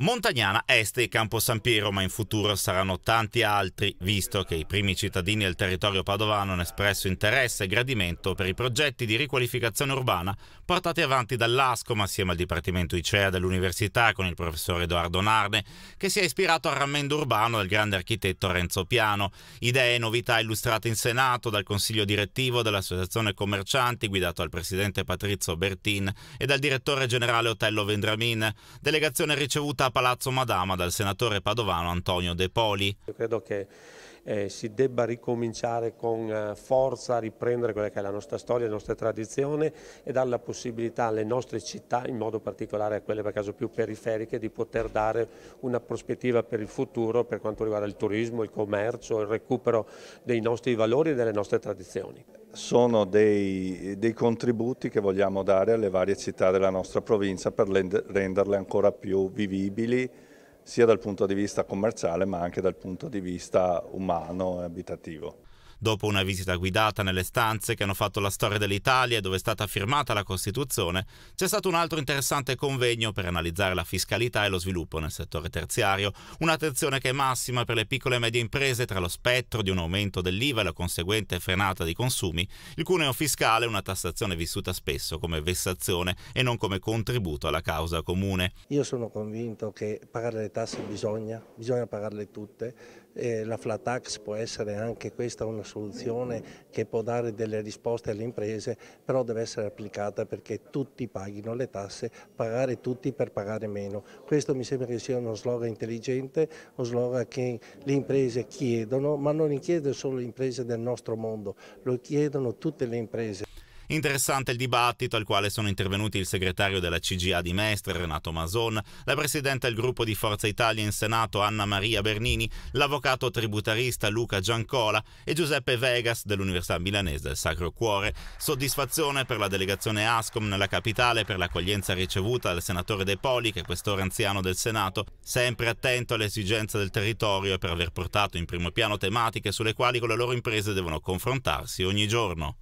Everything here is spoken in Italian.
Montagnana Est e Campo San Piero, ma in futuro saranno tanti altri, visto che i primi cittadini del territorio padovano hanno espresso interesse e gradimento per i progetti di riqualificazione urbana portati avanti dall'ASCOM assieme al Dipartimento ICEA dell'Università con il professor Edoardo Narne, che si è ispirato al rammendo urbano del grande architetto Renzo Piano. Idee e novità illustrate in Senato dal Consiglio direttivo dell'Associazione Commercianti, guidato dal presidente Patrizio Bertin e dal direttore generale Otello Vendramin. Delegazione ricevuta Palazzo Madama dal senatore padovano Antonio De Poli. Io credo che eh, si debba ricominciare con eh, forza a riprendere quella che è la nostra storia, la nostra tradizione e dare la possibilità alle nostre città, in modo particolare a quelle per caso più periferiche, di poter dare una prospettiva per il futuro per quanto riguarda il turismo, il commercio, il recupero dei nostri valori e delle nostre tradizioni. Sono dei, dei contributi che vogliamo dare alle varie città della nostra provincia per renderle ancora più vivibili, sia dal punto di vista commerciale ma anche dal punto di vista umano e abitativo. Dopo una visita guidata nelle stanze che hanno fatto la storia dell'Italia e dove è stata firmata la Costituzione, c'è stato un altro interessante convegno per analizzare la fiscalità e lo sviluppo nel settore terziario, un'attenzione che è massima per le piccole e medie imprese tra lo spettro di un aumento dell'IVA e la conseguente frenata dei consumi, il cuneo fiscale è una tassazione vissuta spesso come vessazione e non come contributo alla causa comune. Io sono convinto che pagare le tasse bisogna, bisogna pagarle tutte, eh, la flat tax può essere anche questa una soluzione che può dare delle risposte alle imprese, però deve essere applicata perché tutti paghino le tasse, pagare tutti per pagare meno. Questo mi sembra che sia uno slogan intelligente, uno slogan che le imprese chiedono, ma non richiede solo le imprese del nostro mondo, lo chiedono tutte le imprese. Interessante il dibattito al quale sono intervenuti il segretario della CGA di Mestre, Renato Mason, la presidente del gruppo di Forza Italia in Senato, Anna Maria Bernini, l'avvocato tributarista Luca Giancola e Giuseppe Vegas dell'Università Milanese del Sacro Cuore. Soddisfazione per la delegazione Ascom nella capitale per l'accoglienza ricevuta dal senatore De Poli, che è quest'ora anziano del Senato, sempre attento alle esigenze del territorio e per aver portato in primo piano tematiche sulle quali con le loro imprese devono confrontarsi ogni giorno.